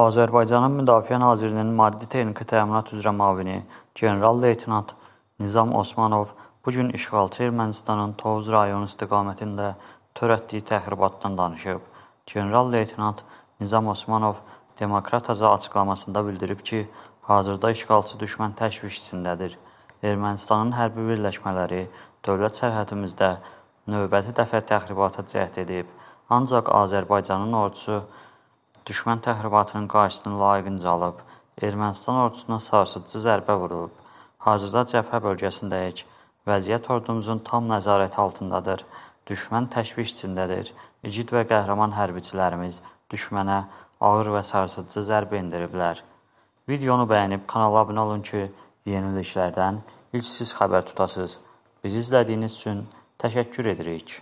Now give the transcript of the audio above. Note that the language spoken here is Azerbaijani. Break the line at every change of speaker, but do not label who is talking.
Azərbaycanın Müdafiə Nazirliyinin maddi-texniki təminat üzrə müavini general-leytenant Nizam Osmanov bu gün işğalçı Ermənistanın Tovuz rayonu istiqamətində törətdiyi təxribatdan danışıb. General-leytenant Nizam Osmanov Demokrataca açıqlamasında bildirib ki, hazırda işğalçı düşmən təşvişçisindədir. Ermənistanın hərbi birləşmələri dövlət sərhədimizdə növbəti dəfə təxribata cəhd edib, ancaq Azərbaycanın ordusu Düşmən təxribatının qarşısını layiqincə alıb, Ermənistan ordusuna sarsıdıcı zərbə vurub, hazırda cəbhə bölgəsindəyik, vəziyyət ordumuzun tam nəzarəti altındadır, düşmən təşviş içindədir, igid və qəhrəman hərbiçilərimiz düşmənə ağır və sarsıdıcı zərbə endiriblər. Videonu bəyənib kanala abunə olun ki, yeniliklərdən ilk siz xəbər tutasınız. Bizi izlədiyiniz üçün təşəkkür edirik.